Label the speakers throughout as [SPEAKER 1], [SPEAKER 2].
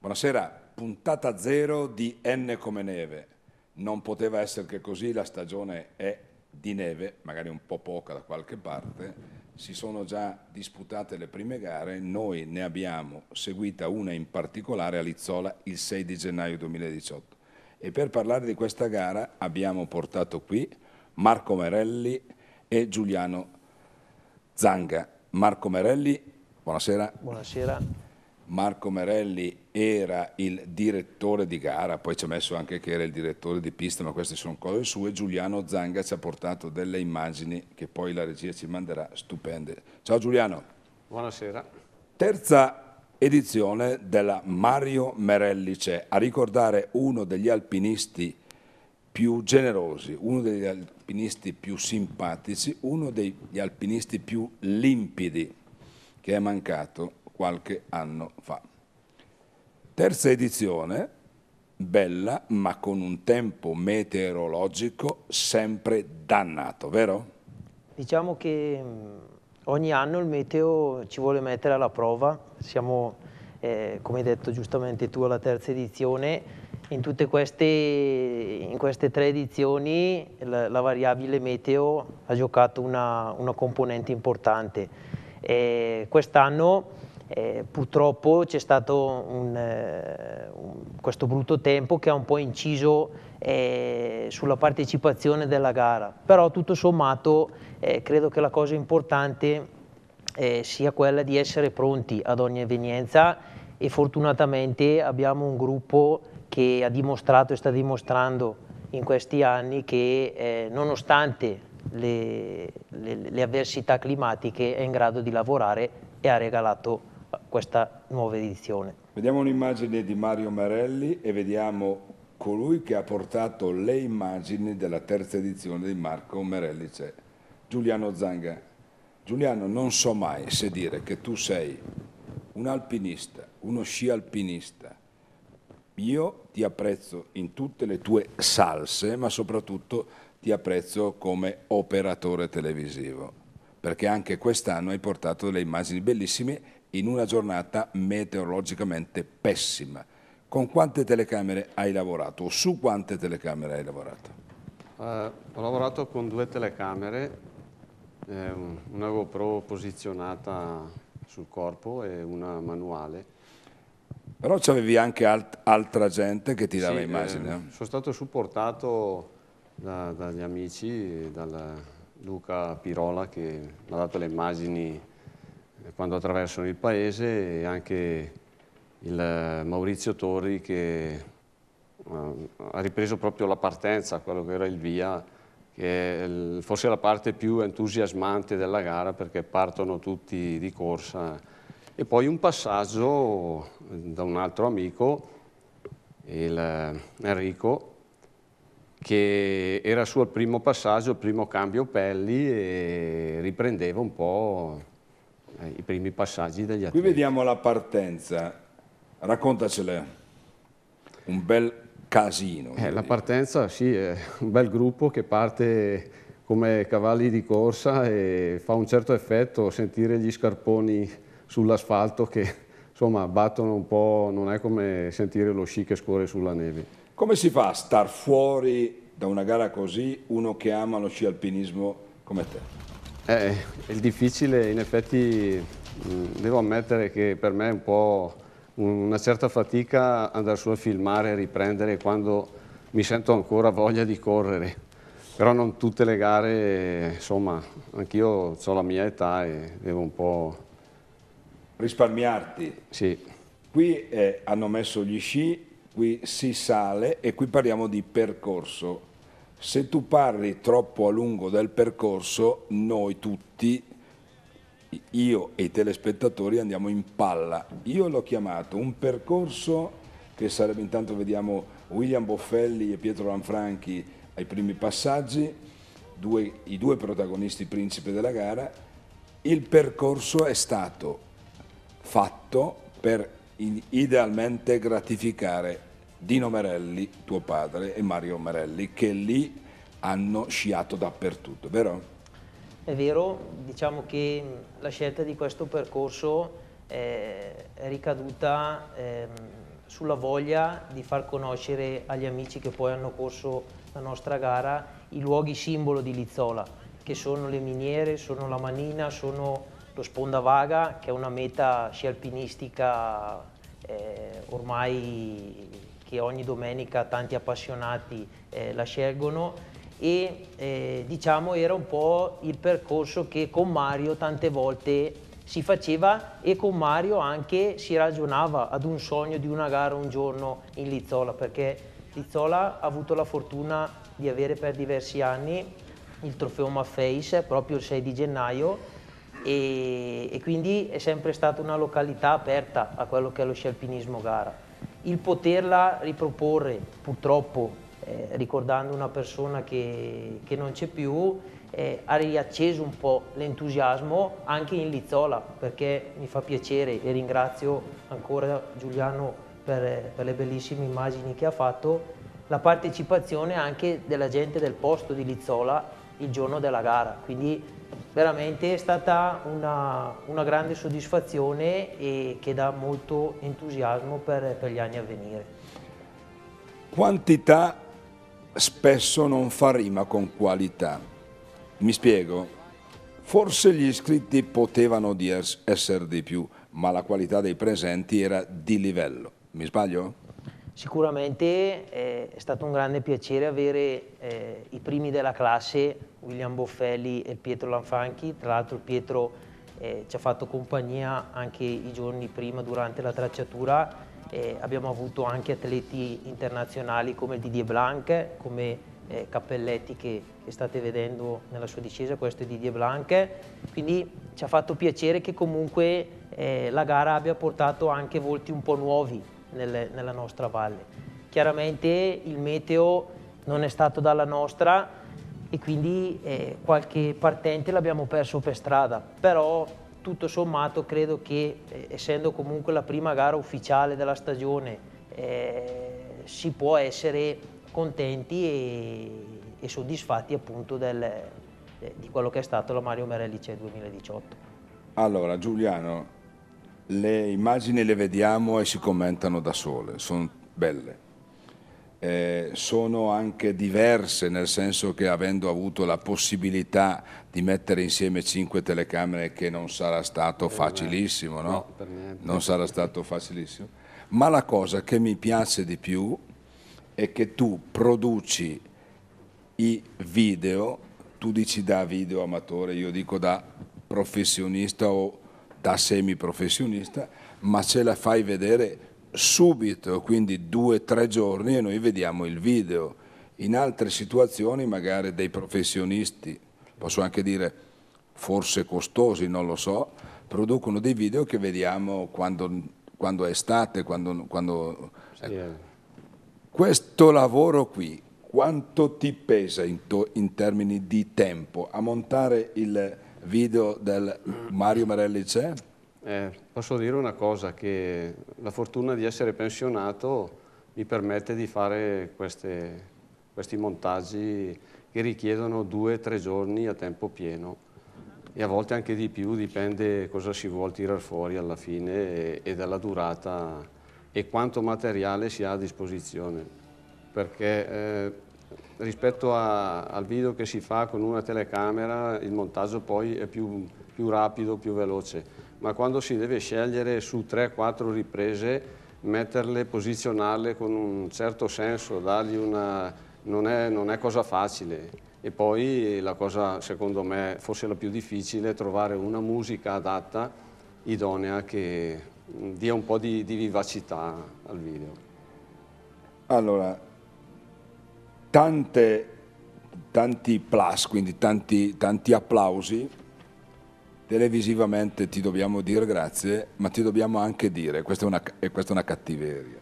[SPEAKER 1] Buonasera, puntata zero di N come neve. Non poteva essere che così, la stagione è di neve, magari un po' poca da qualche parte, si sono già disputate le prime gare, noi ne abbiamo seguita una in particolare a Lizzola il 6 di gennaio 2018 e per parlare di questa gara abbiamo portato qui Marco Merelli e Giuliano Zanga. Marco Merelli, buonasera.
[SPEAKER 2] Buonasera.
[SPEAKER 1] Marco Merelli era il direttore di gara, poi ci ha messo anche che era il direttore di pista, ma queste sono cose sue. Giuliano Zanga ci ha portato delle immagini che poi la regia ci manderà, stupende. Ciao Giuliano. Buonasera. Terza edizione della Mario Merelli c'è, a ricordare uno degli alpinisti più generosi, uno degli alpinisti più simpatici, uno degli alpinisti più limpidi che è mancato qualche anno fa. Terza edizione, bella ma con un tempo meteorologico sempre dannato, vero?
[SPEAKER 2] Diciamo che mm, ogni anno il meteo ci vuole mettere alla prova, siamo eh, come hai detto giustamente tu alla terza edizione, in tutte queste, in queste tre edizioni la, la, variabile meteo ha giocato una, una componente importante. Eh, quest'anno eh, purtroppo c'è stato un, eh, un, questo brutto tempo che ha un po' inciso eh, sulla partecipazione della gara, però tutto sommato eh, credo che la cosa importante eh, sia quella di essere pronti ad ogni evenienza e fortunatamente abbiamo un gruppo che ha dimostrato e sta dimostrando in questi anni che eh, nonostante le, le, le avversità climatiche è in grado di lavorare e ha regalato questa nuova edizione.
[SPEAKER 1] Vediamo un'immagine di Mario Marelli e vediamo colui che ha portato le immagini della terza edizione di Marco Merelli, c'è Giuliano Zanga. Giuliano, non so mai se dire che tu sei un alpinista, uno sci alpinista. Io ti apprezzo in tutte le tue salse, ma soprattutto ti apprezzo come operatore televisivo, perché anche quest'anno hai portato delle immagini bellissime in una giornata meteorologicamente pessima. Con quante telecamere hai lavorato o su quante telecamere hai lavorato?
[SPEAKER 3] Uh, ho lavorato con due telecamere, eh, una GoPro posizionata sul corpo e una manuale.
[SPEAKER 1] Però c'avevi anche alt altra gente che ti dava sì, immagini. Eh, eh,
[SPEAKER 3] sono stato supportato da, dagli amici, da Luca Pirola che mi ha dato le immagini eh, quando attraversano il paese e anche il eh, Maurizio Torri che eh, ha ripreso proprio la partenza, quello che era il via, che è forse la parte più entusiasmante della gara perché partono tutti di corsa e poi un passaggio da un altro amico, il, Enrico, che era il suo primo passaggio, il primo cambio pelli e
[SPEAKER 1] riprendeva un po' Eh, i primi passaggi degli atleti. Qui vediamo la partenza, raccontacela, un bel casino. Eh, la
[SPEAKER 3] partenza sì, è un bel gruppo che parte come cavalli di corsa e fa un certo effetto sentire gli scarponi sull'asfalto che insomma battono un po', non è come sentire lo sci che scorre sulla neve.
[SPEAKER 1] Come si fa a star fuori da una gara così uno che ama lo sci alpinismo come te?
[SPEAKER 3] Eh, il difficile in effetti mm, devo ammettere che per me è un po' una certa fatica andare su a filmare e riprendere quando mi sento ancora voglia di correre. Però non tutte le gare, insomma, anch'io ho la mia età e devo un po'... Risparmiarti. Sì.
[SPEAKER 1] Qui eh, hanno messo gli sci, qui si sale e qui parliamo di percorso se tu parli troppo a lungo del percorso, noi tutti, io e i telespettatori, andiamo in palla. Io l'ho chiamato un percorso che sarebbe intanto vediamo William Boffelli e Pietro Lanfranchi ai primi passaggi, due, i due protagonisti principi della gara. Il percorso è stato fatto per idealmente gratificare Dino Merelli, tuo padre, e Mario Merelli, che lì hanno sciato dappertutto, vero?
[SPEAKER 2] È vero, diciamo che la scelta di questo percorso è ricaduta ehm, sulla voglia di far conoscere agli amici che poi hanno corso la nostra gara i luoghi simbolo di Lizzola, che sono le miniere, sono la manina, sono lo Vaga, che è una meta sci alpinistica eh, ormai che ogni domenica tanti appassionati eh, la scelgono e eh, diciamo era un po' il percorso che con Mario tante volte si faceva e con Mario anche si ragionava ad un sogno di una gara un giorno in Lizzola perché Lizzola ha avuto la fortuna di avere per diversi anni il trofeo Maffeis eh, proprio il 6 di gennaio e, e, quindi è sempre stata una località aperta a quello che è lo sci alpinismo gara il poterla riproporre, purtroppo eh, ricordando una persona che, che non c'è più, eh, ha riacceso un po' l'entusiasmo anche in Lizzola, perché mi fa piacere e ringrazio ancora Giuliano per, per le bellissime immagini che ha fatto, la partecipazione anche della gente del posto di Lizzola il giorno della gara. Quindi veramente è stata una, una grande soddisfazione e che dà molto entusiasmo per, per gli anni a venire.
[SPEAKER 1] Quantità spesso non fa rima con qualità. Mi spiego. Forse gli iscritti potevano essere di più, ma la qualità dei presenti era di livello. Mi sbaglio?
[SPEAKER 2] Sicuramente eh, è stato un grande piacere avere eh, i primi della classe, William Boffelli e Pietro Lanfanchi. Tra l'altro Pietro eh, ci ha fatto compagnia anche i giorni prima durante la tracciatura. Eh, abbiamo avuto anche atleti internazionali come Didier Blanc, come eh, Cappelletti che, che, state vedendo nella sua discesa, questo è Didier Blanc. Quindi ci ha fatto piacere che comunque la gara abbia portato anche volti un po' nuovi nelle, nella nostra valle. Chiaramente il meteo non è stato dalla nostra e quindi eh, qualche partente l'abbiamo perso per strada, però tutto sommato credo che eh, essendo comunque la prima gara ufficiale della stagione eh, si può essere contenti e, e soddisfatti appunto del, eh, di quello che è stato la Mario Merelli 2018.
[SPEAKER 1] Allora Giuliano, le immagini le vediamo e si commentano da sole, sono belle. Eh, sono anche diverse nel senso che avendo avuto la possibilità di mettere insieme cinque telecamere che non sarà stato facilissimo, no? Non sarà stato facilissimo. Ma la cosa che mi piace di più è che tu produci i video, tu dici da video amatore, io dico da professionista o da semiprofessionista, ma ce la fai vedere subito, quindi due o tre giorni e noi vediamo il video. In altre situazioni magari dei professionisti, posso anche dire forse costosi, non lo so, producono dei video che vediamo quando, quando è estate, quando... quando sì. Ecco. eh. Questo lavoro qui, quanto ti pesa in, to, in termini di tempo a montare il video del Mario Merelli c'è?
[SPEAKER 3] Eh, posso dire una cosa, che la fortuna di essere pensionato mi permette di fare queste, questi montaggi che richiedono due o tre giorni a tempo pieno e a volte anche di più, dipende cosa si vuole tirare fuori alla fine e, e dalla durata e quanto materiale si ha a disposizione. Perché eh, rispetto a, al video che si fa con una telecamera il montaggio poi è più, più rapido, più veloce, ma quando si deve scegliere su 3-4 riprese metterle, posizionarle con un certo senso, dargli una... non è, non è cosa facile. E poi la cosa, secondo me, forse la più difficile è trovare una musica adatta, idonea, che dia un po'
[SPEAKER 1] di, di vivacità al video. Allora, tante, tanti plus, quindi tanti, tanti applausi, televisivamente ti dobbiamo dire grazie, ma ti dobbiamo anche dire, questa è una, questa è una cattiveria,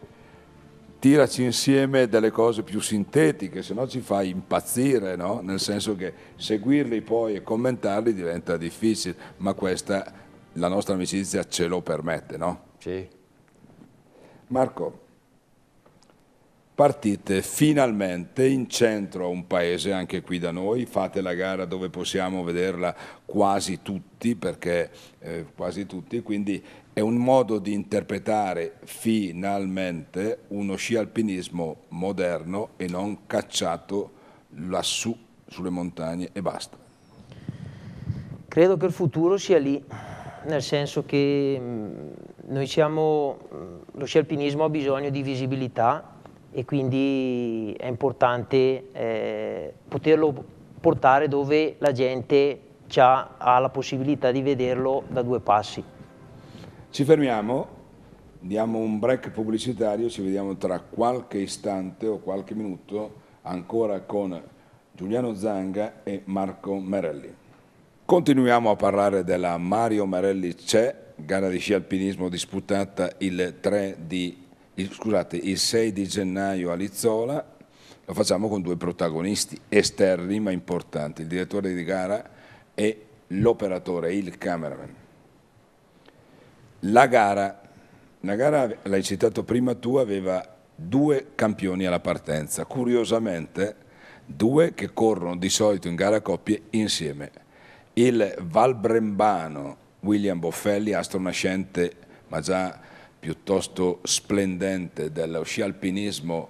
[SPEAKER 1] tiraci insieme delle cose più sintetiche, se no ci fai impazzire, no? nel senso che seguirli poi e commentarli diventa difficile, ma questa la nostra amicizia ce lo permette, no? Sì. Marco, partite finalmente in centro a un paese, anche qui da noi, fate la gara dove possiamo vederla quasi tutti, perché eh, quasi tutti, quindi è un modo di interpretare finalmente uno sci alpinismo moderno e non cacciato lassù sulle montagne e basta.
[SPEAKER 2] Credo che il futuro sia lì, nel senso che mm, noi siamo, mm, lo sci alpinismo ha bisogno di visibilità e quindi è importante eh, poterlo portare dove la gente ha la possibilità di vederlo da due passi. Ci fermiamo,
[SPEAKER 1] diamo un break pubblicitario, ci vediamo tra qualche istante o qualche minuto ancora con Giuliano Zanga e Marco Merelli. Continuiamo a parlare della Mario Merelli C'è, gara di sci alpinismo disputata il 3 di il, scusate, il 6 di gennaio a Lizzola, lo facciamo con due protagonisti esterni ma importanti, il direttore di gara e l'operatore, il cameraman. La gara, la gara l'hai citato prima tu, aveva due campioni alla partenza, curiosamente due che corrono di solito in gara coppie insieme. Il Valbrembano William Boffelli, astronascente ma già piuttosto splendente dello sci alpinismo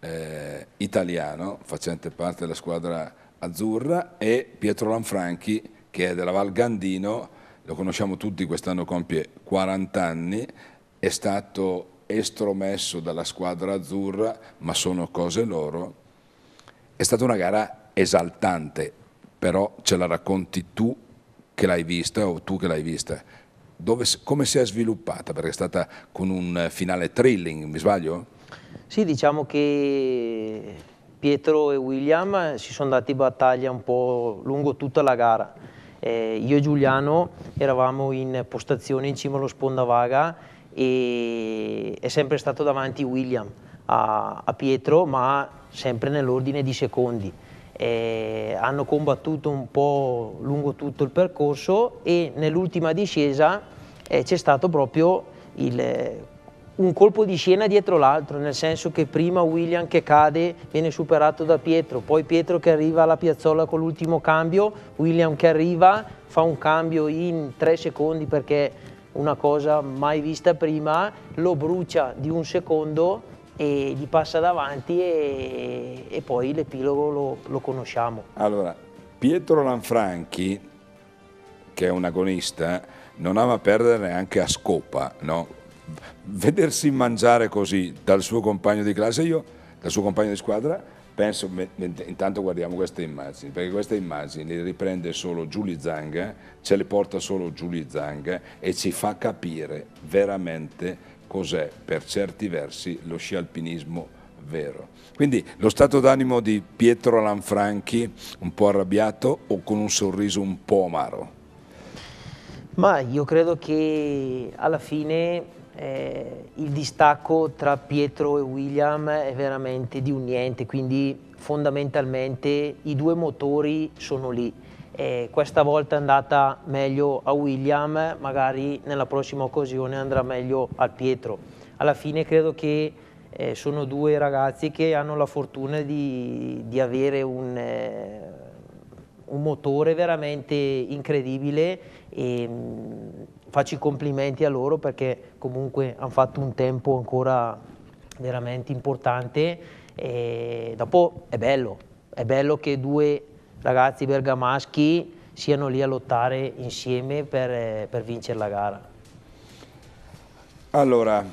[SPEAKER 1] eh, italiano, facente parte della squadra azzurra, e Pietro Lanfranchi, che è della Val Gandino, lo conosciamo tutti, quest'anno compie 40 anni, è stato estromesso dalla squadra azzurra, ma sono cose loro. È stata una gara esaltante, però ce la racconti tu che l'hai vista o tu che l'hai vista dove, come si è sviluppata? Perché è stata con un finale thrilling, mi sbaglio?
[SPEAKER 2] Sì, diciamo che Pietro e William si sono dati battaglia un po' lungo tutta la gara. Eh, io e Giuliano eravamo in postazione in cima allo sponda vaga e è sempre stato davanti William a, a Pietro, ma sempre nell'ordine di secondi eh, hanno combattuto un po' lungo tutto il percorso e nell'ultima discesa eh, c'è stato proprio il, un colpo di scena dietro l'altro, nel senso che prima William che cade viene superato da Pietro, poi Pietro che arriva alla piazzola con l'ultimo cambio, William che arriva fa un cambio in tre secondi perché una cosa mai vista prima, lo brucia di un secondo e gli passa davanti e, e poi l'epilogo lo, lo, conosciamo.
[SPEAKER 1] Allora, Pietro Lanfranchi, che è un agonista, non ama perdere neanche a scopa, no? Vedersi mangiare così dal suo compagno di classe, io, dal suo compagno di squadra, penso, intanto guardiamo queste immagini, perché queste immagini le riprende solo Giulio Zanga, ce le porta solo Giulio Zanga e ci fa capire veramente cos'è per certi versi lo sci alpinismo vero. Quindi lo stato d'animo di Pietro Lanfranchi, un po' arrabbiato o con un sorriso un po' amaro?
[SPEAKER 2] Ma io credo che alla fine eh, il distacco tra Pietro e William è veramente di un niente, quindi fondamentalmente i due motori sono lì e questa volta è andata meglio a William, magari nella prossima occasione andrà meglio al Pietro. Alla fine credo che eh, sono due ragazzi che hanno la fortuna di, di avere un, eh, un, motore veramente incredibile e mh, mm, faccio i complimenti a loro perché comunque hanno fatto un tempo ancora veramente importante e dopo è bello, è bello che due ragazzi bergamaschi siano lì a lottare insieme per, eh, per vincere la gara.
[SPEAKER 1] Allora,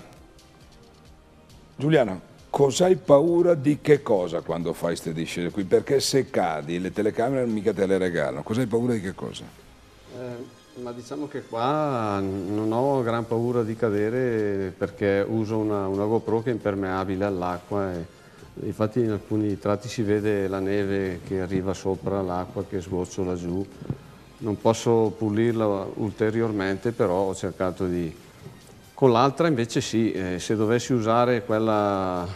[SPEAKER 1] Giuliana, cosa hai paura di che cosa quando fai queste discese qui? Perché se cadi le telecamere mica te le regalano, cos'hai paura di che cosa?
[SPEAKER 3] Eh. Ma diciamo che qua non ho gran paura di cadere perché uso una, una GoPro che è impermeabile all'acqua e infatti in alcuni tratti si vede la neve che arriva sopra, l'acqua che sgocciola giù. Non posso pulirla ulteriormente, però ho cercato di... Con l'altra invece sì, eh, se dovessi usare quella eh,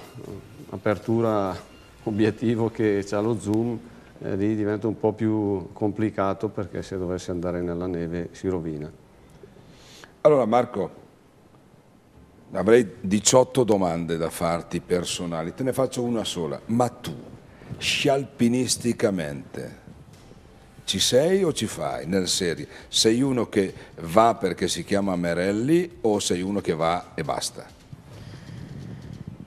[SPEAKER 3] apertura obiettivo che ha lo zoom, eh, lì diventa un po' più complicato perché se dovessi andare nella
[SPEAKER 1] neve si rovina. Allora Marco, avrei 18 domande da farti personali, te ne faccio una sola, ma tu scialpinisticamente ci sei o ci fai? Nel serio, sei uno che va perché si chiama Merelli o sei uno che va e basta?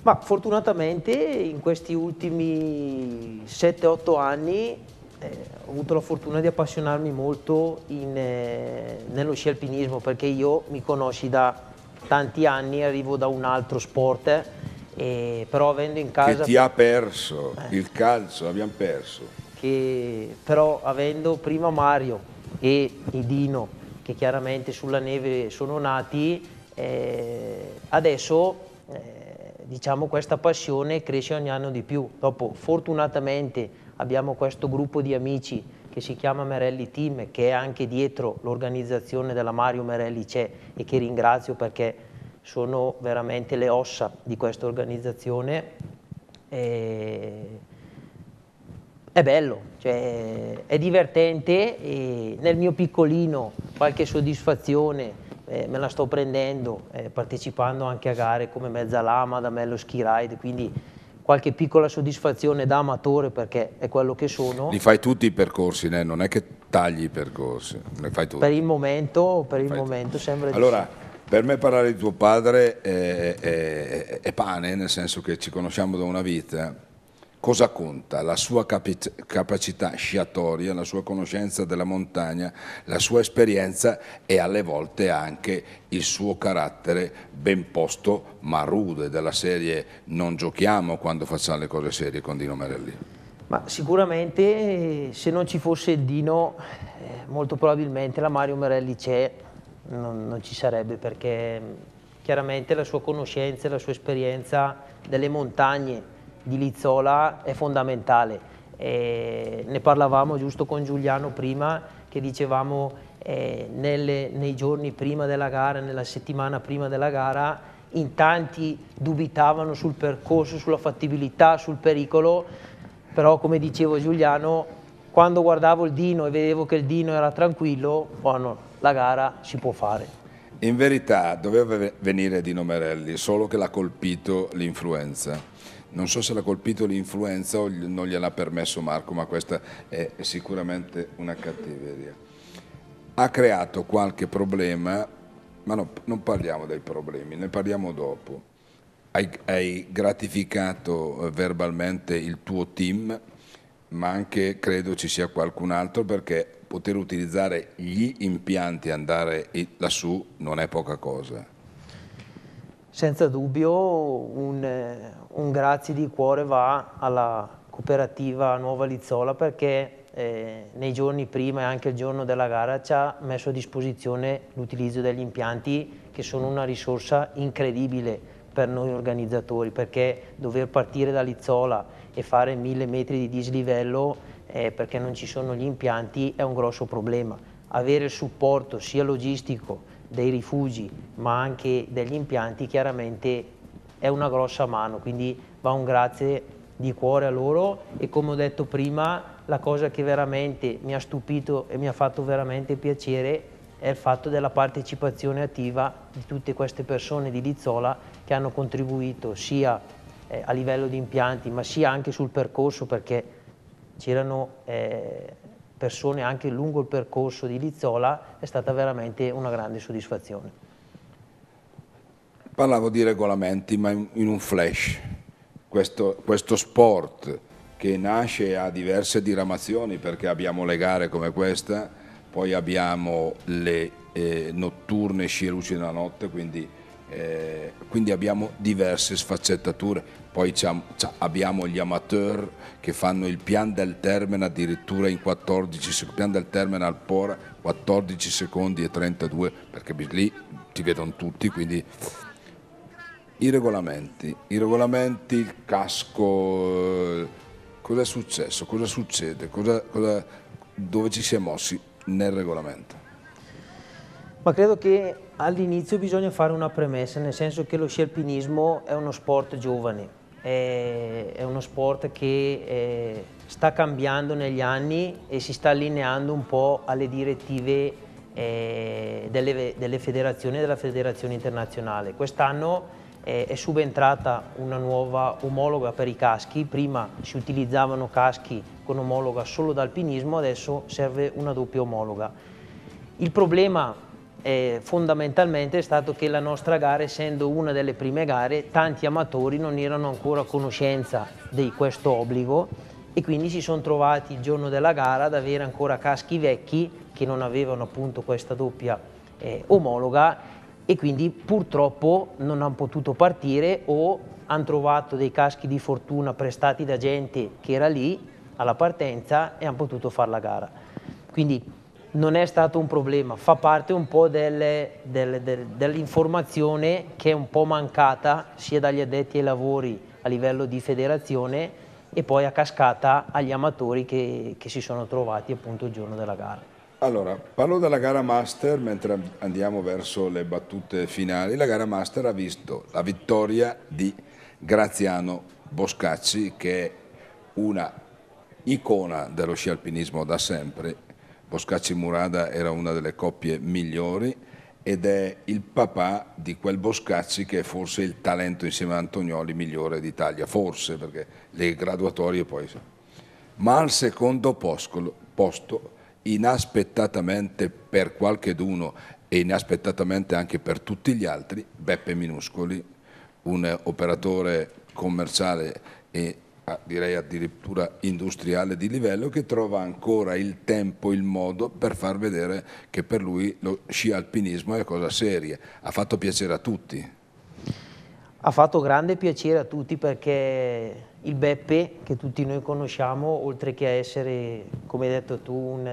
[SPEAKER 2] Ma fortunatamente in questi ultimi 7-8 anni eh, ho avuto la fortuna di appassionarmi molto in, eh, nello sci alpinismo perché io mi conosci da tanti anni arrivo da un altro sport, eh, e, però avendo in casa... Che ti ha
[SPEAKER 1] perso, eh. il calcio, abbiamo perso.
[SPEAKER 2] Che, però avendo prima Mario e Idino, che chiaramente sulla neve sono nati, eh, adesso eh, diciamo questa passione cresce ogni anno di più. Dopo fortunatamente abbiamo questo gruppo di amici che si chiama Merelli Team, che è anche dietro l'organizzazione della Mario Merelli c'è e che ringrazio perché sono veramente le ossa di questa organizzazione. E... È bello, cioè, è divertente e nel mio piccolino qualche soddisfazione eh, me la sto prendendo eh, partecipando anche a gare come Mezzalama, Damello Ski Ride, quindi qualche piccola soddisfazione da amatore perché è quello che sono. Li fai
[SPEAKER 1] tutti i percorsi, né? non è che tagli i percorsi, ne fai tutti. Per il
[SPEAKER 2] momento, per il momento sembra allora,
[SPEAKER 1] di per me parlare di tuo padre è, è, è, pane, nel senso che ci conosciamo da una vita Cosa conta? La sua capacità sciatoria, la sua conoscenza della montagna, la sua esperienza e alle volte anche il suo carattere ben posto ma rude della serie non giochiamo quando facciamo le cose serie con Dino Merelli.
[SPEAKER 2] Ma sicuramente se non ci fosse Dino eh, molto probabilmente la Mario Merelli c'è, non, non ci sarebbe perché mm, chiaramente la sua conoscenza e la sua esperienza delle montagne di Lizzola è fondamentale. Eh, ne parlavamo giusto con Giuliano prima, che dicevamo eh, nelle, nei giorni prima della gara, nella settimana prima della gara, in tanti dubitavano sul percorso, sulla fattibilità, sul pericolo, però come dicevo Giuliano, quando guardavo il Dino e vedevo che il Dino era tranquillo, bueno, la gara si può fare.
[SPEAKER 1] In verità doveva venire Dino Merelli, solo che l'ha colpito l'influenza non so se l'ha colpito l'influenza o non gliel'ha permesso Marco, ma questa è sicuramente una cattiveria. Ha creato qualche problema, ma no, non parliamo dei problemi, ne parliamo dopo. Hai, hai gratificato eh, verbalmente il tuo team, ma anche credo ci sia qualcun altro perché poter utilizzare gli impianti e andare lassù non è poca cosa
[SPEAKER 2] senza dubbio un, eh, un grazie di cuore va alla cooperativa Nuova Lizzola perché eh, nei giorni prima e anche il giorno della gara ci ha messo a disposizione l'utilizzo degli impianti che sono una risorsa incredibile per noi organizzatori perché dover partire da Lizzola e fare mille metri di dislivello eh, perché non ci sono gli impianti è un grosso problema. Avere il supporto sia logistico dei rifugi ma anche degli impianti chiaramente è una grossa mano, quindi va un grazie di cuore a loro e come ho detto prima la cosa che veramente mi ha stupito e mi ha fatto veramente piacere è il fatto della partecipazione attiva di tutte queste persone di Lizzola che hanno contribuito sia eh, a livello di impianti ma sia anche sul percorso perché c'erano eh, persone anche lungo il percorso di Lizzola è stata veramente una grande soddisfazione.
[SPEAKER 1] Parlavo di regolamenti, ma in un flash. Questo, questo sport che nasce a diverse diramazioni, perché abbiamo le gare come questa, poi abbiamo le eh, notturne sciruci della notte, quindi, eh, quindi abbiamo diverse sfaccettature poi abbiamo gli amateur che fanno il pian del termine addirittura in 14, pian del termine al POR 14 secondi e 32 perché lì ti vedono tutti quindi i regolamenti, i regolamenti, il casco, eh, cosa è successo, cosa succede, cosa, cosa, dove ci si è mossi nel regolamento?
[SPEAKER 2] Ma credo che All'inizio bisogna fare una premessa, nel senso che lo sci alpinismo è uno sport giovane, è, è uno sport che è, eh, sta cambiando negli anni e si sta allineando un po' alle direttive eh, delle, delle, federazioni e della federazione internazionale. Quest'anno eh, è subentrata una nuova omologa per i caschi, prima si utilizzavano caschi con omologa solo d'alpinismo, adesso serve una doppia omologa. Il problema eh, fondamentalmente è stato che la nostra gara, essendo una delle prime gare, tanti amatori non erano ancora a conoscenza di questo obbligo e quindi si sono trovati il giorno della gara ad avere ancora caschi vecchi che non avevano appunto questa doppia eh, omologa e quindi purtroppo non hanno potuto partire o hanno trovato dei caschi di fortuna prestati da gente che era lì alla partenza e hanno potuto fare la gara. Quindi non è stato un problema, fa parte un po' delle, delle, delle, dell'informazione che è un po' mancata sia dagli addetti ai lavori a livello di federazione e poi a cascata agli amatori che, che si sono trovati appunto il giorno della gara.
[SPEAKER 1] Allora, parlo della gara master mentre andiamo verso le battute finali. La gara master ha visto la vittoria di Graziano Boscacci che è una icona dello sci alpinismo da sempre Boscacci Murada era una delle coppie migliori ed è il papà di quel Boscacci che è forse il talento insieme a Antonioli migliore d'Italia, forse perché le graduatorie poi... Ma al secondo posto, inaspettatamente per qualche d'uno e inaspettatamente anche per tutti gli altri, Beppe Minuscoli, un operatore commerciale e direi addirittura industriale di livello che trova ancora il tempo, il modo per far vedere che per lui lo sci alpinismo è cosa seria. Ha fatto piacere a tutti.
[SPEAKER 2] Ha fatto grande piacere a tutti perché il Beppe che tutti noi conosciamo, oltre che essere, come hai detto tu, un,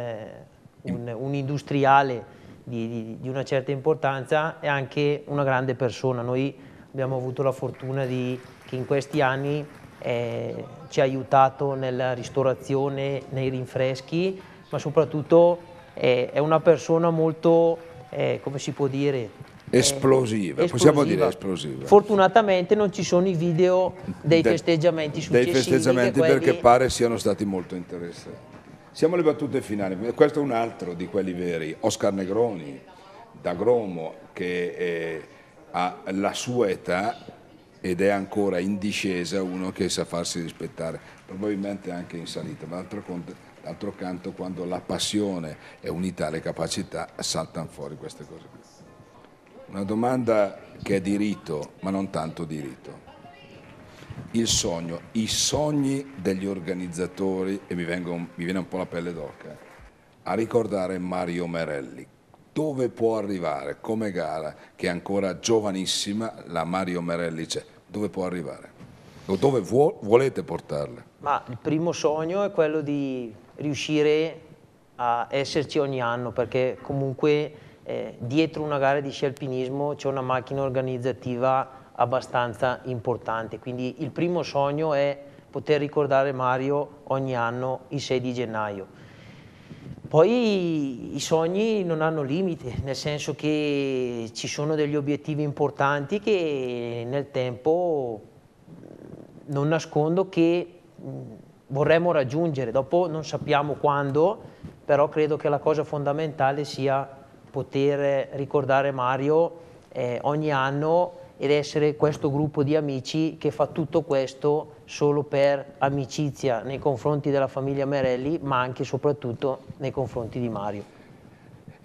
[SPEAKER 2] un, un industriale di, di, di una certa importanza, è anche una grande persona. Noi abbiamo avuto la fortuna di, che in questi anni eh, ci ha aiutato nella ristorazione, nei rinfreschi, ma soprattutto eh, è una persona molto, eh, come si può dire, Esplosiva, eh, esplosiva, possiamo dire esplosiva. Fortunatamente non ci sono i video dei De, festeggiamenti successivi. Dei festeggiamenti quelli... perché pare
[SPEAKER 1] siano stati molto interessanti. Siamo alle battute finali, questo è un altro di quelli veri, Oscar Negroni da Gromo che eh, alla sua età ed è ancora in discesa uno che sa farsi rispettare, probabilmente anche in salita, ma d'altro canto quando la passione è unita alle capacità saltano fuori queste cose Una domanda che è diritto, ma non tanto diritto. Il sogno, i sogni degli organizzatori, e mi, vengo, mi viene un po' la pelle d'oca, a ricordare Mario Merelli, dove può arrivare come gara che è ancora giovanissima la Mario Merelli c'è dove può arrivare o dove vuol, volete portarle?
[SPEAKER 2] Ma il primo sogno è quello di riuscire a esserci ogni anno perché comunque eh, dietro una gara di sci alpinismo c'è una macchina organizzativa abbastanza importante. Quindi il primo sogno è poter ricordare Mario ogni anno il 6 di gennaio. Poi i sogni non hanno limiti, nel senso che ci sono degli obiettivi importanti che nel tempo mm, non nascondo che mm, vorremmo raggiungere, dopo non sappiamo quando, però credo che la cosa fondamentale sia poter ricordare Mario eh, ogni anno ed essere questo gruppo di amici che fa tutto questo solo per amicizia nei confronti della famiglia Merelli, ma anche e soprattutto nei confronti di Mario.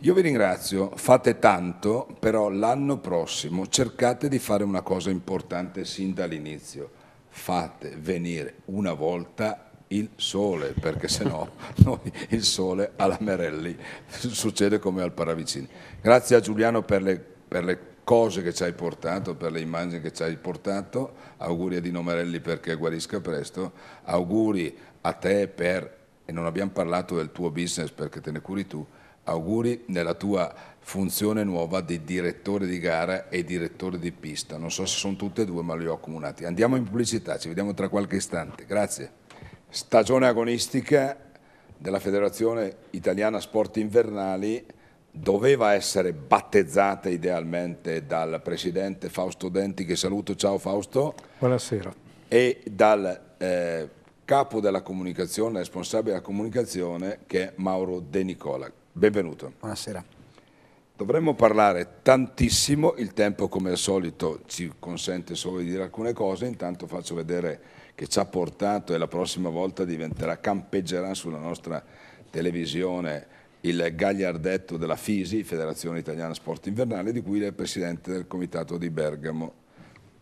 [SPEAKER 1] Io vi ringrazio, fate tanto, però l'anno prossimo cercate di fare una cosa importante sin dall'inizio. Fate venire una volta il sole, perché se no noi, il sole alla Merelli succede come al Paravicini. Grazie a Giuliano per le, per le cose che ci hai portato, per le immagini che ci hai portato, auguri a Dino Marelli perché guarisca presto, auguri a te per, e non abbiamo parlato del tuo business perché te ne curi tu, auguri nella tua funzione nuova di direttore di gara e direttore di pista. Non so se sono tutte e due, ma li ho accomunati. Andiamo in pubblicità, ci vediamo tra qualche istante. Grazie. Stagione agonistica della Federazione Italiana Sport Invernali doveva essere battezzata idealmente dal presidente Fausto Denti, che saluto, ciao Fausto. Buonasera. E dal eh, capo della comunicazione, responsabile della comunicazione, che è Mauro De Nicola. Benvenuto. Buonasera. Dovremmo parlare tantissimo, il tempo come al solito ci consente solo di dire alcune cose, intanto faccio vedere che ci ha portato e la prossima volta diventerà, campeggerà sulla nostra televisione il gagliardetto della FISI, Federazione Italiana Sport Invernale, di cui lei è presidente del comitato di Bergamo.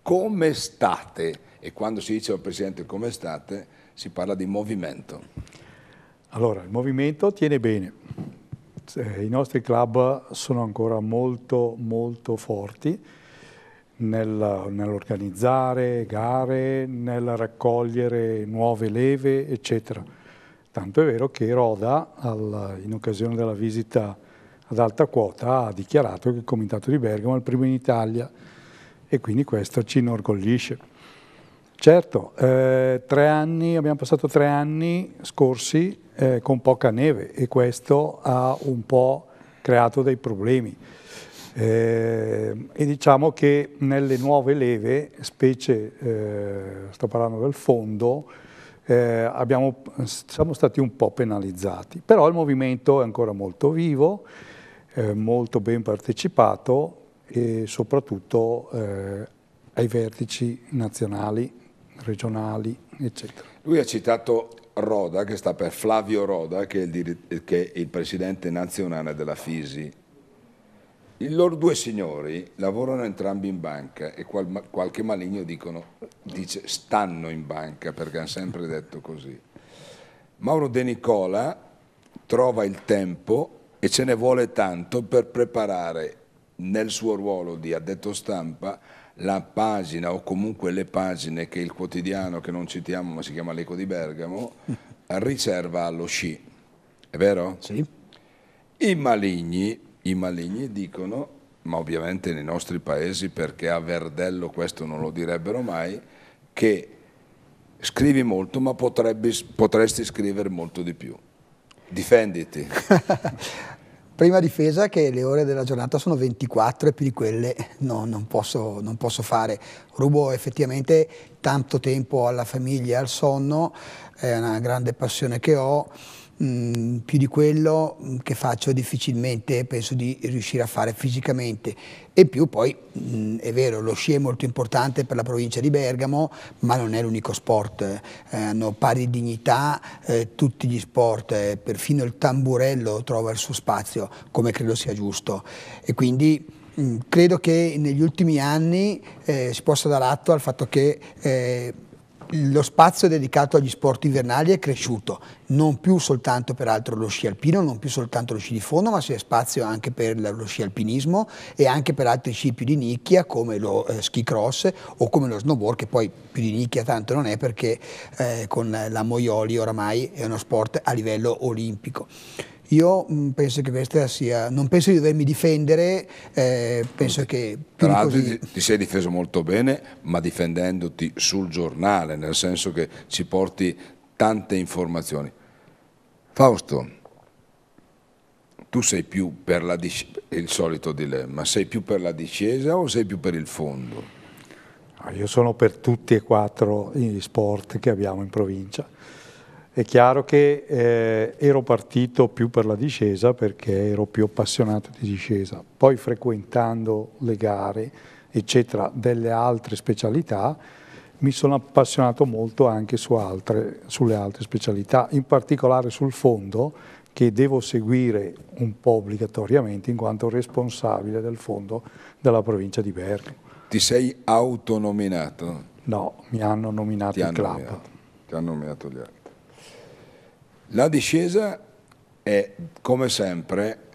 [SPEAKER 1] Come state? E quando si dice al presidente come state, si parla di movimento.
[SPEAKER 4] Allora, il movimento tiene bene. I nostri club sono ancora molto, molto forti nel, nell'organizzare gare, nel raccogliere nuove leve, eccetera Tanto è vero che Roda, al, in occasione della visita ad alta quota, ha dichiarato che il Comitato di Bergamo è il primo in Italia e quindi questo ci inorgoglisce. Certo, eh, anni, abbiamo passato tre anni scorsi eh, con poca neve e questo ha un po' creato dei problemi. Eh, e diciamo che nelle nuove leve, specie, eh, sto parlando del fondo, eh, abbiamo, siamo stati un po' penalizzati, però il movimento è ancora molto vivo, eh, molto ben partecipato e soprattutto eh, ai vertici nazionali, regionali, eccetera.
[SPEAKER 1] Lui ha citato Roda, che sta per Flavio Roda, che è il, che è il presidente nazionale della FISI i loro due signori lavorano entrambi in banca e qual, qualche maligno dicono, dice stanno in banca perché hanno sempre detto così. Mauro De Nicola trova il tempo e ce ne vuole tanto per preparare nel suo ruolo di addetto stampa la pagina o comunque le pagine che il quotidiano che non citiamo ma si chiama L'Eco di Bergamo riserva allo sci. È vero? Sì. I maligni i maligni dicono, ma ovviamente nei nostri paesi, perché a Verdello questo non lo direbbero mai, che scrivi molto ma potrebbe, potresti scrivere molto di più. Difenditi.
[SPEAKER 5] Prima difesa che le ore della giornata sono 24 e più di quelle no, non, posso, non posso fare. Rubo effettivamente tanto tempo alla famiglia, al sonno, è una grande passione che ho Mm, più di quello che faccio difficilmente penso di riuscire a fare fisicamente e più poi mm, è vero lo sci è molto importante per la provincia di Bergamo ma non è l'unico sport eh, eh hanno pari dignità eh, tutti gli sport eh, perfino il tamburello trova il suo spazio come credo sia giusto e quindi mm, credo che negli ultimi anni eh, si possa dare atto al fatto che eh, lo spazio dedicato agli sport invernali è cresciuto, non più soltanto peraltro lo sci alpino, non più soltanto lo sci di fondo, ma c'è spazio anche per lo sci alpinismo e anche per altri sci più di nicchia come lo eh, ski cross o come lo snowboard, che poi più di nicchia tanto non è perché eh, con la Moioli oramai è uno sport a livello olimpico. Io mh, mm, penso che questa sia, non penso di dovermi difendere, eh, penso che... Tra l'altro così...
[SPEAKER 1] ti, ti, sei difeso molto bene, ma difendendoti sul giornale, nel senso che ci porti tante informazioni. Fausto, tu sei più per la discesa, il solito dilemma, sei più per la discesa o sei più per il fondo? Ah, io
[SPEAKER 4] sono per tutti e quattro gli sport che abbiamo in provincia è chiaro che eh, ero partito più per la discesa perché ero più appassionato di discesa. Poi frequentando le gare, eccetera, delle altre specialità, mi sono appassionato molto anche su altre, sulle altre specialità, in particolare sul fondo che devo seguire un po' obbligatoriamente in quanto responsabile del fondo della provincia di Bergamo.
[SPEAKER 1] Ti sei autonominato? No, mi hanno nominato Ti il hanno club. Nominato. Ti hanno nominato gli altri. La discesa è come sempre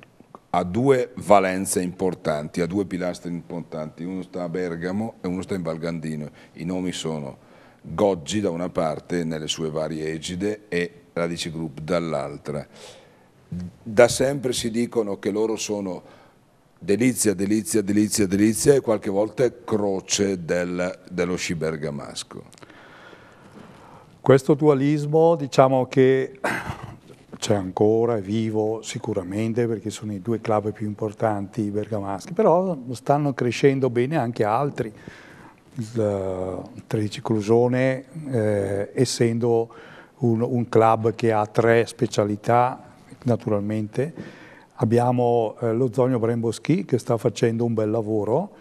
[SPEAKER 1] ha due valenze importanti, ha due pilastri importanti, uno sta a Bergamo e uno sta in Valgandino. I nomi sono Goggi da una parte nelle sue varie egide e Radici Group dall'altra. Da sempre si dicono che loro sono delizia, delizia, delizia, delizia e qualche volta croce del, dello sci bergamasco.
[SPEAKER 4] Questo dualismo diciamo che c'è ancora, è vivo sicuramente perché sono i due club più importanti bergamaschi, però stanno crescendo bene anche altri. Il 13 eh, Clusone, eh, essendo un, un, club che ha tre specialità naturalmente, abbiamo eh, lo Zogno Bremboschi che sta facendo un bel lavoro,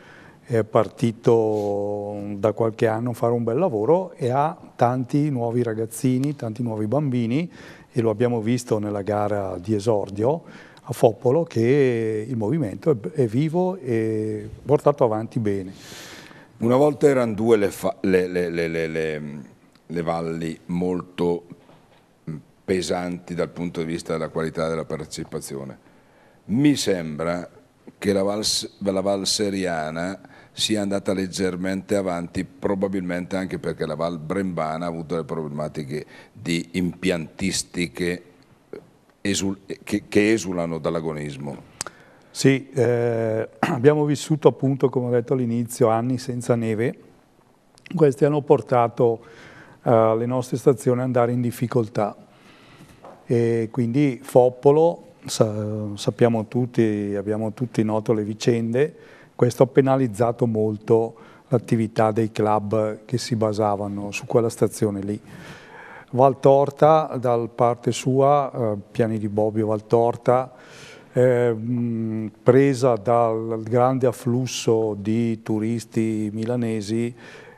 [SPEAKER 4] è partito da qualche anno a fare un bel lavoro e ha tanti nuovi ragazzini, tanti nuovi bambini e lo abbiamo visto nella gara di esordio a Foppolo che il movimento è vivo e portato avanti bene.
[SPEAKER 1] Una volta erano due le, le, le, le valli molto pesanti dal punto di vista della qualità della partecipazione. Mi sembra che la, Val, la Valseriana sia andata leggermente avanti, probabilmente anche perché la Val Brembana ha avuto le problematiche di impiantistiche eh, esul che, che, esulano dall'agonismo. Sì,
[SPEAKER 4] eh, abbiamo vissuto appunto, come ho detto all'inizio, anni senza neve. Questi hanno portato eh, le nostre stazioni ad andare in difficoltà. E quindi Foppolo, sa sappiamo tutti, abbiamo tutti noto le vicende, questo ha penalizzato molto l'attività dei club che si basavano su quella stazione lì. Valtorta, dal parte sua, eh, Piani di Bobbio Valtorta, eh, presa dal grande afflusso di turisti milanesi,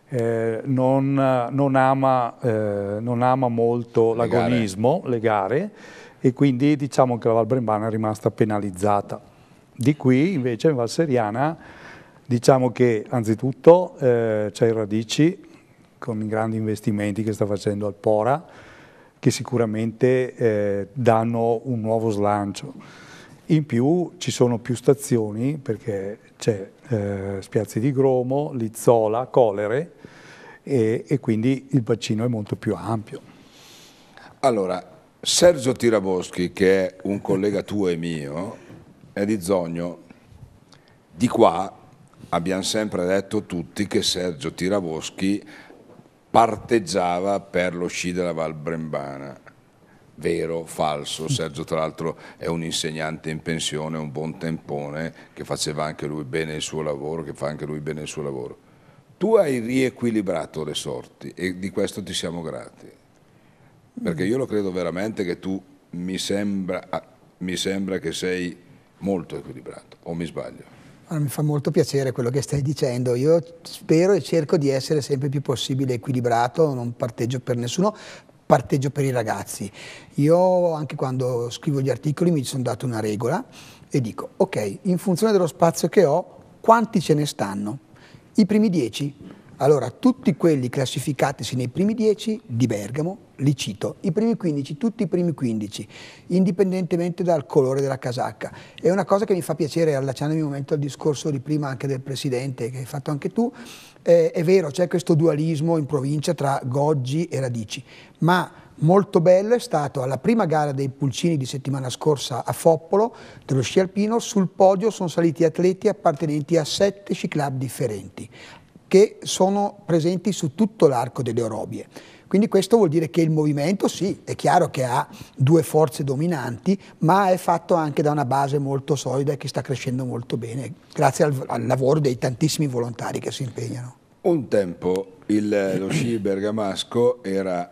[SPEAKER 4] eh, non, non, ama, eh, non, ama, molto l'agonismo, le gare, e quindi diciamo che la Val Brembana è rimasta penalizzata. Di qui invece in Valseriana diciamo che anzitutto eh, c'è il Radici con i grandi investimenti che sta facendo al Pora che sicuramente eh, danno un nuovo slancio. In più ci sono più stazioni perché c'è eh, Spiazzi di Gromo, Lizzola, Colere e, e quindi il bacino è molto più ampio.
[SPEAKER 1] Allora, Sergio Tiraboschi che è un collega tuo e mio è di Rizzogno. Di qua abbiamo sempre detto tutti che Sergio Tiravoschi parteggiava per lo sci della Val Brembana. Vero, falso, Sergio tra l'altro è un insegnante in pensione, un buon tempone che faceva anche lui bene il suo lavoro, che fa anche lui bene il suo lavoro. Tu hai riequilibrato le sorti e di questo ti siamo grati. Perché io lo credo veramente che tu mi sembra, ah, mi sembra che sei molto equilibrato, o mi sbaglio?
[SPEAKER 5] mi fa molto piacere quello che stai dicendo. Io spero e cerco di essere sempre più possibile equilibrato, non parteggio per nessuno, parteggio per i ragazzi. Io anche quando scrivo gli articoli mi sono dato una regola e dico, ok, in funzione dello spazio che ho, quanti ce ne stanno? I primi dieci allora, tutti quelli classificatisi nei primi 10 di Bergamo li cito, i primi 15, tutti i primi 15, indipendentemente dal colore della casacca. È una cosa che mi fa piacere, allacciandomi un momento al discorso di prima anche del Presidente, che hai fatto anche tu, eh, è vero, c'è questo dualismo in provincia tra Goggi e Radici, ma molto bello è stato alla prima gara dei Pulcini di settimana scorsa a Foppolo, dello sci alpino, sul podio sono saliti atleti appartenenti a sette club differenti che sono presenti su tutto l'arco delle orobie. Quindi questo vuol dire che il movimento sì, è chiaro che ha due forze dominanti, ma è fatto anche da una base molto solida che sta crescendo molto bene, grazie al, al lavoro dei tantissimi volontari che si impegnano.
[SPEAKER 1] Un tempo il, lo sci bergamasco era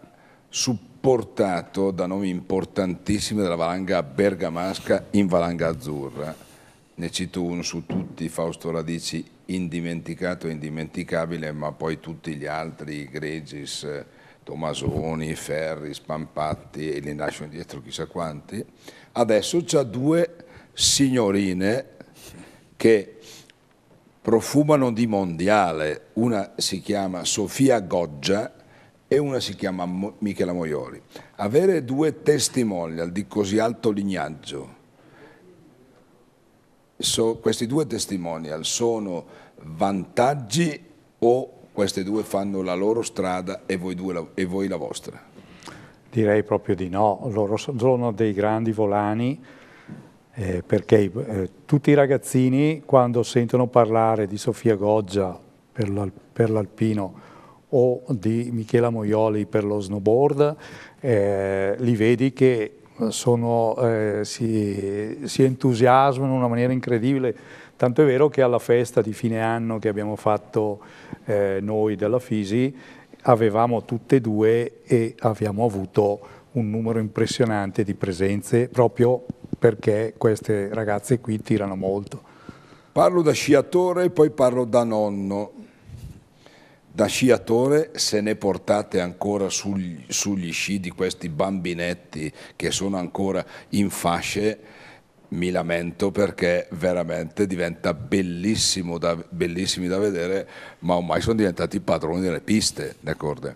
[SPEAKER 1] supportato da nomi importantissimi della valanga bergamasca in valanga azzurra. Ne cito uno su tutti, Fausto Radici indimenticato e indimenticabile, ma poi tutti gli altri, Gregis, Tomasoni, Ferri, Spampatti e li lascio indietro chissà quanti, adesso c'ha due signorine che profumano di mondiale, una si chiama Sofia Goggia e una si chiama Michela Moioli. Avere due testimonial di così alto lignaggio So, questi due testimonial sono vantaggi o queste due fanno la loro strada e voi, due la, e voi la vostra? Direi proprio di no,
[SPEAKER 4] loro sono dei grandi volani eh, perché eh, tutti i ragazzini quando sentono parlare di Sofia Goggia per l'alpino o di Michela Moioli per lo snowboard, eh, li vedi che sono, eh, si, si entusiasmano in una maniera incredibile, tanto è vero che alla festa di fine anno che abbiamo fatto eh, noi della Fisi avevamo tutte e due e abbiamo avuto un numero impressionante di presenze proprio perché queste ragazze qui tirano molto.
[SPEAKER 1] Parlo da sciatore e poi parlo da nonno da sciatore se ne portate ancora sugli, sugli, sci di questi bambinetti che sono ancora in fasce, mi lamento perché veramente diventa bellissimo da, bellissimi da vedere, ma ormai sono diventati padroni delle piste, d'accordo?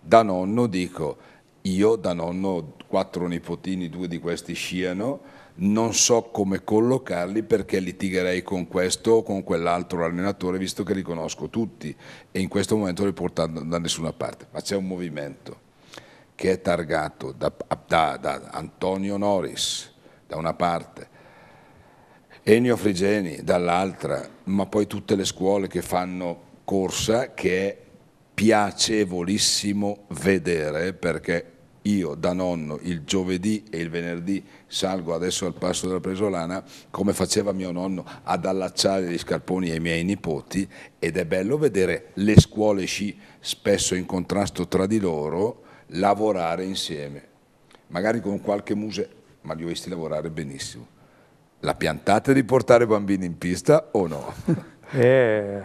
[SPEAKER 1] Da nonno dico, io da nonno ho quattro nipotini, due di questi sciano, non so come collocarli perché litigherei con questo o con quell'altro allenatore visto che li conosco tutti e in questo momento li portano da nessuna parte. Ma c'è un movimento che è targato da, da, da Antonio Noris da una parte, Ennio Frigeni dall'altra, ma poi tutte le scuole che fanno corsa che è piacevolissimo vedere perché io da nonno il giovedì e il venerdì salgo adesso al passo della Presolana come faceva mio nonno ad allacciare gli scarponi ai miei nipoti ed è bello vedere le scuole sci spesso in contrasto tra di loro lavorare insieme magari con qualche muse ma li ho visti lavorare benissimo la piantate di portare bambini in pista o no?
[SPEAKER 4] Eh,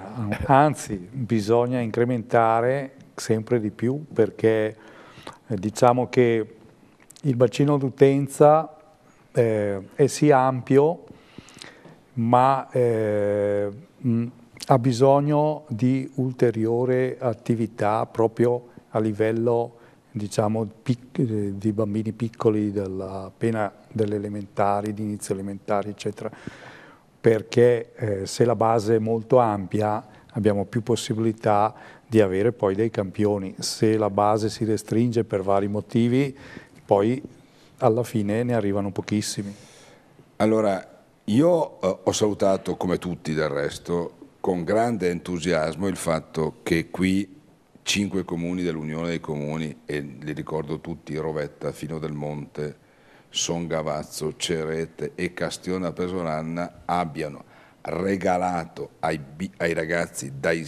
[SPEAKER 4] anzi bisogna incrementare sempre di più perché eh, diciamo che il bacino d'utenza eh, è sì ampio, ma eh, mh, ha bisogno di ulteriore attività proprio a livello diciamo, di bambini piccoli appena delle elementari, di inizio elementari, eccetera, perché eh, se la base è molto ampia abbiamo più possibilità di avere poi dei campioni. Se la base si restringe per vari motivi, poi
[SPEAKER 1] alla fine ne arrivano
[SPEAKER 4] pochissimi.
[SPEAKER 1] Allora, io eh, ho salutato, come tutti del resto, con grande entusiasmo il fatto che qui cinque comuni dell'Unione dei Comuni, e li ricordo tutti, Rovetta, Fino del Monte, Songavazzo, Cerete e Castiona Pesoranna, abbiano regalato ai, ai ragazzi dai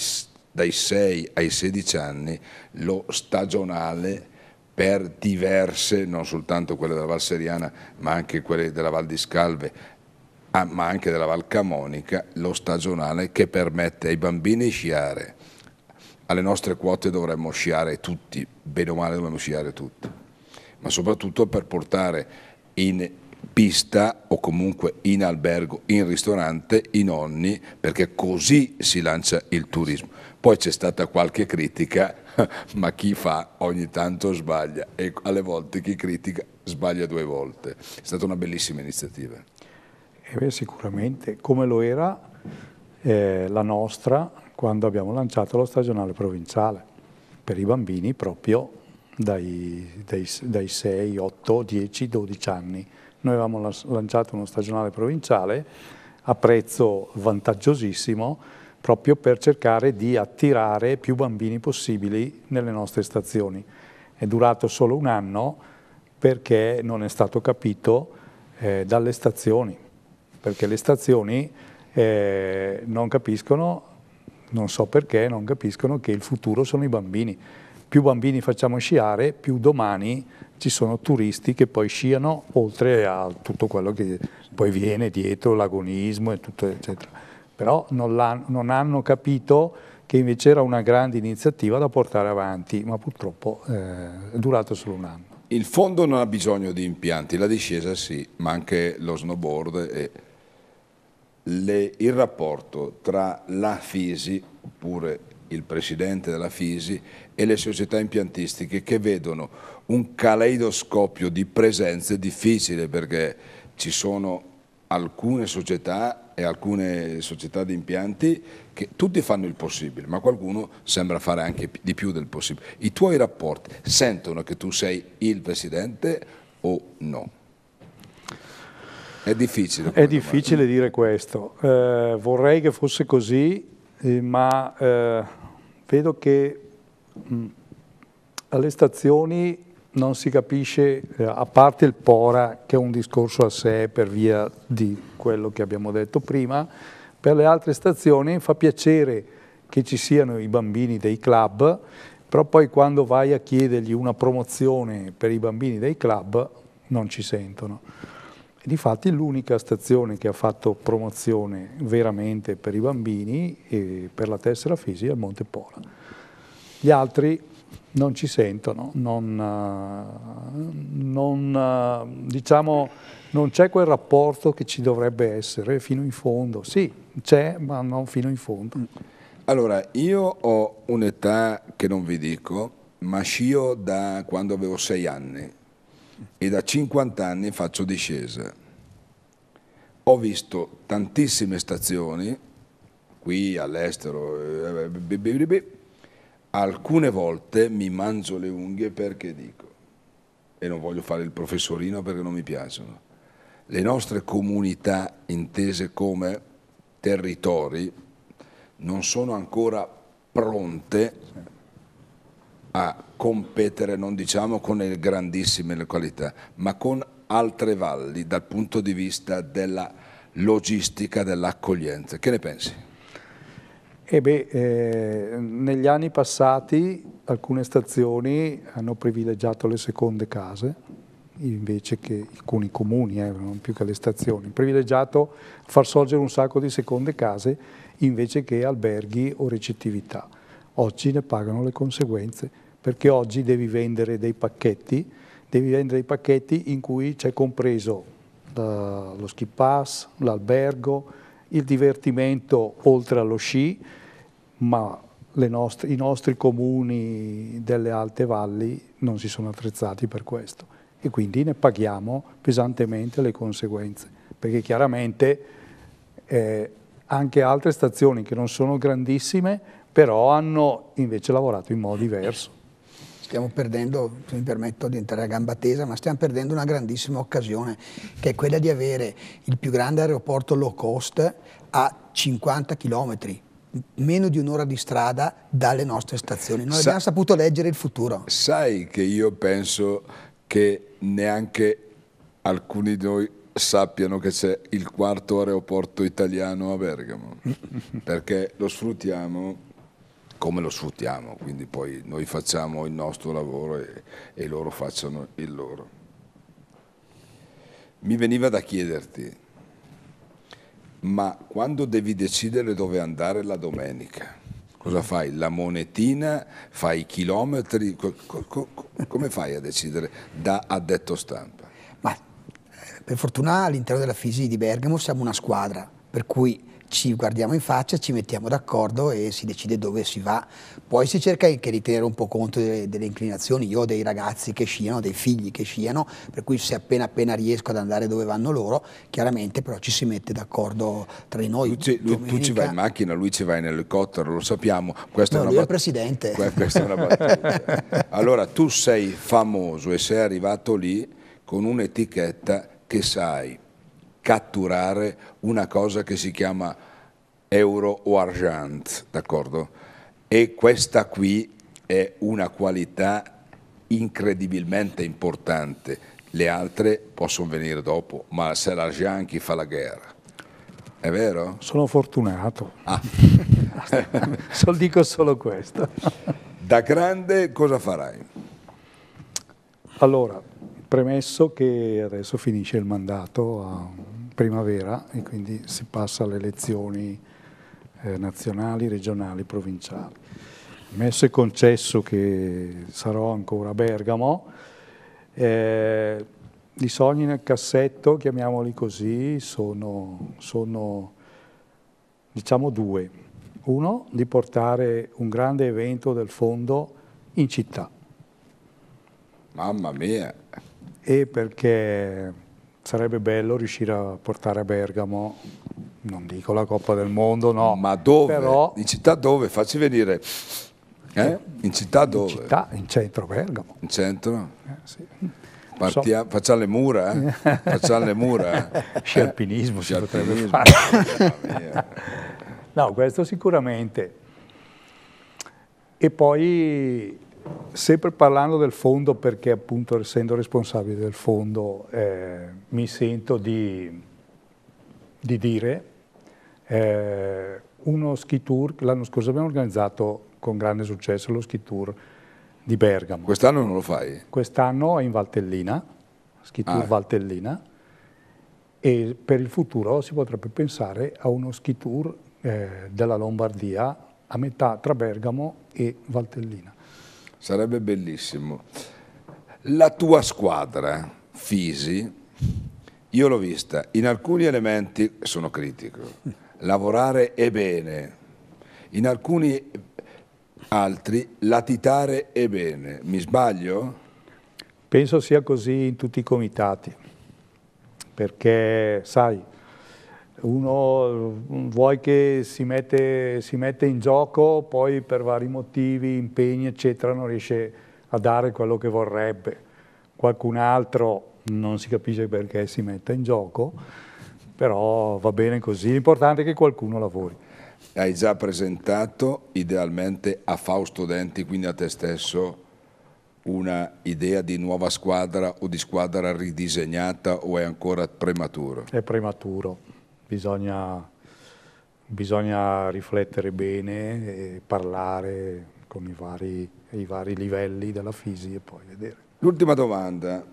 [SPEAKER 1] dai 6 ai 16 anni lo stagionale per diverse, non soltanto quelle della Val Seriana, ma anche quelle della Val di Scalve, ah, ma anche della Val Camonica, lo stagionale che permette ai bambini di sciare. Alle nostre quote dovremmo sciare tutti, bene o male dovremmo sciare tutti, ma soprattutto per portare in pista o comunque in albergo, in ristorante, i nonni, perché così si lancia il turismo. Poi c'è stata qualche critica, ma chi fa ogni tanto sbaglia e alle volte chi critica sbaglia due volte. È stata una bellissima iniziativa.
[SPEAKER 4] Eh beh, sicuramente, come lo era eh, la nostra quando abbiamo lanciato lo stagionale provinciale per i bambini proprio dai, dai, dai 6, 8, 10, 12 anni. Noi avevamo lanciato uno stagionale provinciale a prezzo vantaggiosissimo proprio per cercare di attirare più bambini possibili nelle nostre stazioni. È durato solo un anno perché non è stato capito eh, dalle stazioni, perché le stazioni eh, non capiscono, non so perché, non capiscono che il futuro sono i bambini. Più bambini facciamo sciare, più domani ci sono turisti che poi sciano, oltre a tutto quello che poi viene dietro, l'agonismo e tutto eccetera però non, non hanno capito che invece era una grande iniziativa da portare avanti, ma purtroppo
[SPEAKER 1] eh,
[SPEAKER 4] è durato solo un anno.
[SPEAKER 1] Il fondo non ha bisogno di impianti, la discesa sì, ma anche lo snowboard e le, il rapporto tra la Fisi, oppure il presidente della Fisi, e le società impiantistiche che vedono un caleidoscopio di presenze difficile perché ci sono alcune società e alcune società di impianti che tutti fanno il possibile, ma qualcuno sembra fare anche di più del possibile. I tuoi rapporti sentono che tu sei il presidente o no? È difficile. È difficile
[SPEAKER 4] dire questo. Eh, vorrei che fosse così, eh, ma eh, vedo che mh, alle stazioni non si capisce, eh, a parte il Pora, che è un discorso a sé per via di quello che abbiamo detto prima, per le altre stazioni fa piacere che ci siano i bambini dei club, però poi quando vai a chiedergli una promozione per i bambini dei club non ci sentono. E difatti l'unica stazione che ha fatto promozione veramente per i bambini e per la tessera fisica è il Monte Pola. Gli altri non ci sentono, non, eh, non, eh, diciamo, non c'è quel rapporto che ci dovrebbe essere fino in fondo. Sì, c'è, ma non fino in fondo.
[SPEAKER 1] Allora, io ho un'età che non vi dico, ma scio da quando avevo sei anni e da 50 anni faccio discesa. Ho visto tantissime stazioni, qui all'estero, eh, eh alcune volte mi mangio le unghie perché dico, e non voglio fare il professorino perché non mi piacciono, le nostre comunità intese come territori non sono ancora pronte a competere, non diciamo con le grandissime località, ma con altre valli dal punto di vista della logistica dell'accoglienza. Che ne pensi?
[SPEAKER 4] Eh beh, eh, negli anni passati alcune stazioni hanno privilegiato le seconde case, invece che alcuni comuni, eh, non più che le stazioni, privilegiato far sorgere un sacco di seconde case invece che alberghi o recettività. Oggi ne pagano le conseguenze, perché oggi devi vendere dei pacchetti, devi vendere dei pacchetti in cui c'è compreso la, eh, lo ski pass, l'albergo, il divertimento oltre allo sci, ma nostre, i nostri comuni delle alte valli non si sono attrezzati per questo e quindi ne paghiamo pesantemente le conseguenze, perché chiaramente eh, anche altre stazioni che non sono grandissime però hanno invece lavorato in
[SPEAKER 5] modo diverso stiamo perdendo, mi permetto di entrare a gamba tesa, ma stiamo perdendo una grandissima occasione, che è quella di avere il più grande aeroporto low cost a 50 km meno di un'ora di strada dalle nostre stazioni. Non Sa abbiamo saputo leggere il futuro.
[SPEAKER 1] Sai che io penso che neanche alcuni di noi sappiano che c'è il quarto aeroporto italiano a Bergamo, mm. perché lo sfruttiamo come lo sfruttiamo, quindi poi noi facciamo il nostro lavoro e, e loro facciano il loro. Mi veniva da chiederti, ma quando devi decidere dove andare la domenica, cosa fai? La monetina, fai i chilometri, co- co- come fai a decidere da addetto stampa?
[SPEAKER 5] Ma eh, per fortuna all'interno della Fisi di Bergamo siamo una squadra, per cui ci guardiamo in faccia, ci mettiamo d'accordo e si decide dove si va. Poi si cerca anche di tenere un po' conto delle, delle, inclinazioni. Io ho dei ragazzi che sciano, dei figli che sciano, per cui se appena appena riesco ad andare dove vanno loro, chiaramente però ci si mette d'accordo tra di noi. Tu, Domenica... tu, ci vai in
[SPEAKER 1] macchina, lui ci va in elicottero, lo sappiamo. Questa no, è lui bat... è il
[SPEAKER 5] presidente. Questa è una
[SPEAKER 1] allora tu sei famoso e sei arrivato lì con un'etichetta che sai catturare una cosa che si chiama euro o argent, d'accordo? E questa qui è una qualità incredibilmente importante. Le altre possono venire dopo, ma se l'argent chi fa la guerra. È vero? Sono
[SPEAKER 4] fortunato. Ah. dico solo questo.
[SPEAKER 1] da grande cosa farai? Allora,
[SPEAKER 4] premesso che adesso finisce il mandato a primavera e quindi si passa alle elezioni eh, nazionali, regionali, provinciali. Messo e concesso che sarò ancora a Bergamo, eh, i sogni nel cassetto, chiamiamoli così, sono, sono diciamo due. Uno, di portare un grande evento del fondo in
[SPEAKER 1] città. Mamma mia!
[SPEAKER 4] E perché sarebbe bello riuscire a portare a Bergamo, non dico la Coppa
[SPEAKER 1] del Mondo, no. Ma dove? Però, in città dove? Facci venire. Eh? In città dove? In città, in centro Bergamo. In centro? Eh, sì. Partia, so. Facciamo le mura, eh? facciamo le mura. Scialpinismo eh? si Scialpinismo. potrebbe fare.
[SPEAKER 4] no, questo sicuramente. E poi sempre parlando del fondo, perché appunto essendo responsabile del fondo eh, mi sento di, di dire, eh, uno ski tour, l'anno scorso abbiamo organizzato con grande successo lo ski tour di Bergamo. Quest'anno non lo fai? Quest'anno è in Valtellina, ski tour ah. Valtellina, e per il futuro si potrebbe pensare a uno ski tour eh, della Lombardia a metà tra Bergamo e Valtellina
[SPEAKER 1] sarebbe bellissimo. La tua squadra, Fisi, io l'ho vista, in alcuni elementi sono critico, lavorare è bene, in alcuni altri latitare è bene, mi sbaglio?
[SPEAKER 4] Penso sia così in tutti i comitati, perché sai, uno mm, vuoi che si mette, si mette, in gioco, poi per vari motivi, impegni eccetera, non riesce a dare quello che vorrebbe. Qualcun altro non si capisce perché si metta in gioco, però va bene così, l'importante è che qualcuno
[SPEAKER 1] lavori. Hai già presentato idealmente a Fausto Denti, quindi a te stesso, una idea di nuova squadra o di squadra ridisegnata o è ancora prematuro? È prematuro bisogna,
[SPEAKER 4] bisogna riflettere bene e parlare con i vari, i vari livelli della fisi e poi vedere.
[SPEAKER 1] L'ultima domanda,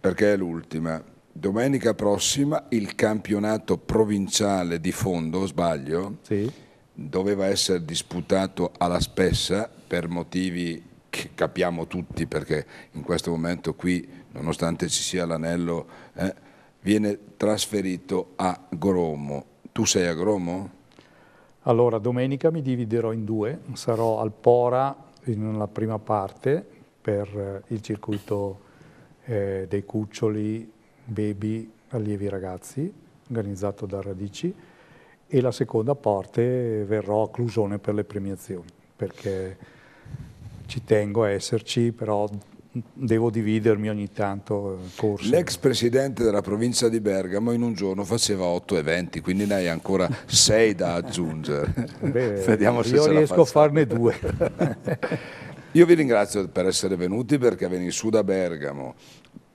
[SPEAKER 1] perché è l'ultima. Domenica prossima il campionato provinciale di fondo, sbaglio, sì. doveva essere disputato alla spessa per motivi che capiamo tutti perché in questo momento qui, nonostante ci sia l'anello... Eh, viene trasferito a Gromo. Tu sei a Gromo?
[SPEAKER 4] Allora, domenica mi dividerò in due, sarò al Pora in una prima parte per eh, il circuito eh, dei cuccioli, baby, allievi ragazzi, organizzato da Radici, e la seconda parte verrò a Clusone per le premiazioni, perché ci tengo a esserci, però devo dividermi ogni tanto eh, corsi. L'ex
[SPEAKER 1] presidente della provincia di Bergamo in un giorno faceva otto eventi, quindi ne hai ancora sei da aggiungere. Beh, Vediamo se io riesco a
[SPEAKER 4] farne due.
[SPEAKER 1] io vi ringrazio per essere venuti perché veni su da Bergamo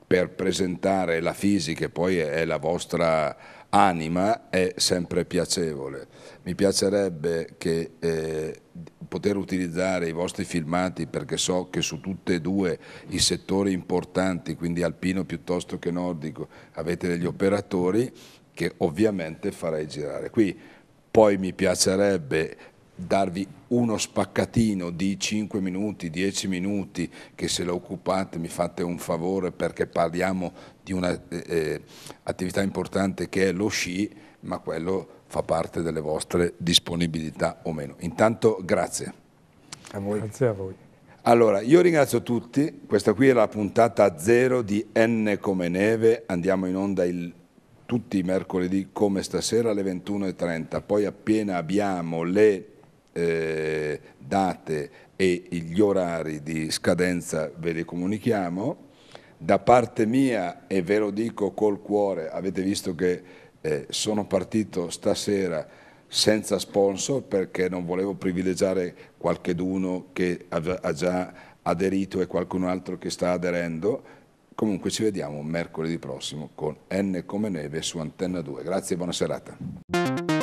[SPEAKER 1] per presentare la fisica, che poi è la vostra anima è sempre piacevole. Mi piacerebbe che, eh, poter utilizzare i vostri filmati perché so che su tutte e due i settori importanti, quindi alpino piuttosto che nordico, avete degli operatori che ovviamente farei girare qui. Poi mi piacerebbe darvi uno spaccatino di 5 minuti, 10 minuti, che se lo occupate mi fate un favore perché parliamo di un'attività eh, eh importante che è lo sci, ma quello fa parte delle vostre disponibilità o meno. Intanto grazie. A voi. Grazie a voi. Allora, io ringrazio tutti, questa qui è la puntata zero di N come neve, andiamo in onda il tutti i mercoledì come stasera alle 21.30. Poi appena abbiamo le eh, date e gli orari di scadenza ve li comunichiamo. Da parte mia, e ve lo dico col cuore, avete visto che eh, sono partito stasera senza sponsor perché non volevo privilegiare qualcheduno che ha già aderito e qualcun altro che sta aderendo. Comunque ci vediamo mercoledì prossimo con N come neve su Antenna 2. Grazie e buona serata.